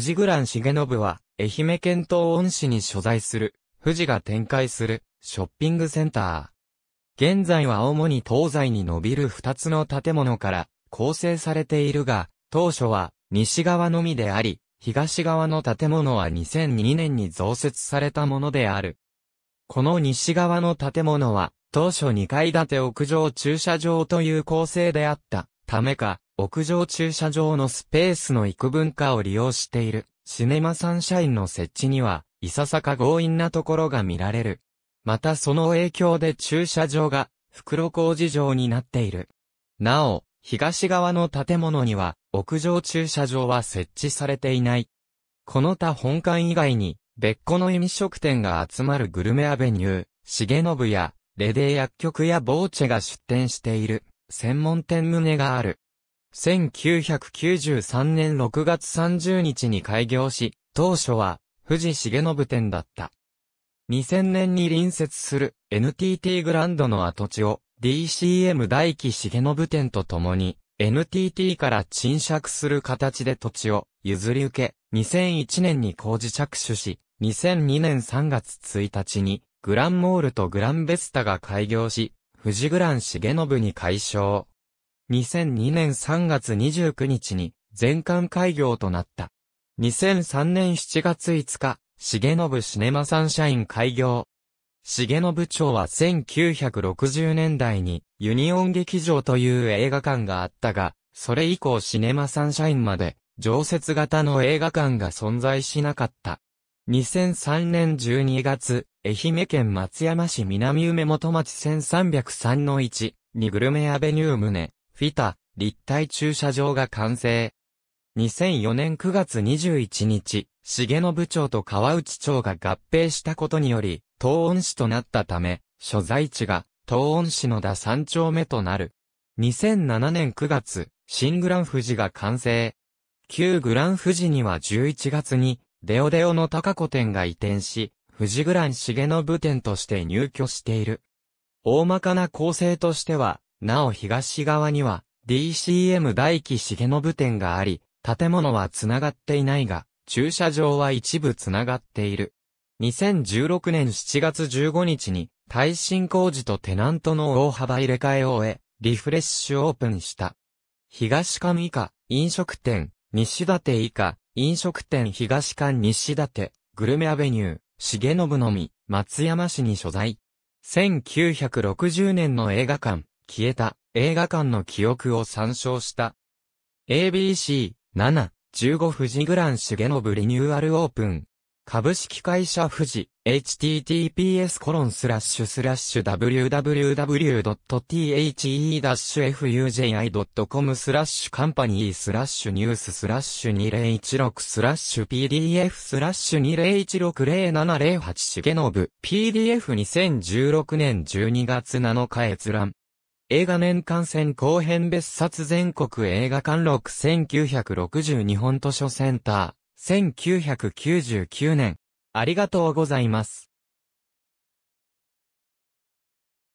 士倉重信は、愛媛県東温市に所在する、富士が展開する、ショッピングセンター。現在は主に東西に伸びる2つの建物から構成されているが、当初は西側のみであり、東側の建物は2002年に増設されたものである。この西側の建物は、当初2階建て屋上駐車場という構成であったためか、屋上駐車場のスペースの幾分かを利用している、シネマサンシャインの設置には、いささか強引なところが見られる。またその影響で駐車場が、袋小路場になっている。なお、東側の建物には、屋上駐車場は設置されていない。この他本館以外に、別個の飲食店が集まるグルメアベニュー、重信や、レデー薬局やボーチェが出店している、専門店棟がある。1993年6月30日に開業し、当初は、富士重信店だった。2000年に隣接する NTT グランドの跡地を DCM 大輝重信店と共に NTT から賃借する形で土地を譲り受け、2001年に工事着手し、2002年3月1日にグランモールとグランベスタが開業し、富士グラン重信に解消。2002年3月29日に全館開業となった。2003年7月5日、重信シネマサンシャイン開業。重信町は1960年代にユニオン劇場という映画館があったが、それ以降シネマサンシャインまで常設型の映画館が存在しなかった。2003年12月、愛媛県松山市南梅本町1303の1にグルメアベニュームフィタ、立体駐車場が完成。2004年9月21日、重部長と川内町が合併したことにより、東温市となったため、所在地が東温市の田3丁目となる。2007年9月、新グラン富士が完成。旧グラン富士には11月に、デオデオの高子店が移転し、富士グラン重部店として入居している。大まかな構成としては、なお東側には DCM 大輝重信店があり、建物は繋がっていないが、駐車場は一部繋がっている。2016年7月15日に、耐震工事とテナントの大幅入れ替えを終え、リフレッシュオープンした。東館以下、飲食店、西館以下、飲食店東館西館、グルメアベニュー、重信のみ、松山市に所在。1960年の映画館、消えた映画館の記憶を参照した。ABC、7、15富士グランシゲノブリニューアルオープン。株式会社富士、https コロンスラッシュスラッシュ www.the-fuji.com スラッシュカンパニースラッシュニューススラッシュ2016スラッシュ pdf スラッシュ20160708ノブ pdf2016 年12月7日閲覧映画年間戦後編別冊全国映画館録1960日本図書センター1999年ありがとうございます。